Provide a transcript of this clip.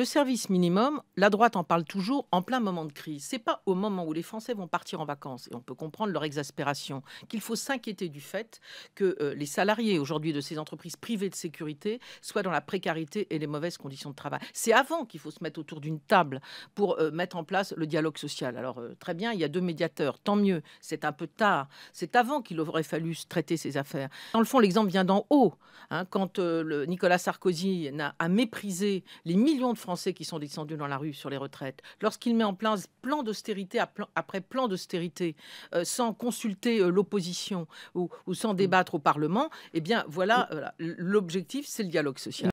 Le service minimum, la droite en parle toujours en plein moment de crise. C'est pas au moment où les Français vont partir en vacances et on peut comprendre leur exaspération qu'il faut s'inquiéter du fait que euh, les salariés aujourd'hui de ces entreprises privées de sécurité soient dans la précarité et les mauvaises conditions de travail. C'est avant qu'il faut se mettre autour d'une table pour euh, mettre en place le dialogue social. Alors euh, très bien, il y a deux médiateurs, tant mieux. C'est un peu tard. C'est avant qu'il aurait fallu traiter ces affaires. Dans le fond, l'exemple vient d'en haut. Hein, quand Nicolas Sarkozy a méprisé les millions de Français qui sont descendus dans la rue sur les retraites, lorsqu'il met en place plan d'austérité après plan d'austérité, euh, sans consulter euh, l'opposition ou, sans mm. débattre au Parlement, eh bien voilà, l'objectif, c'est le dialogue social.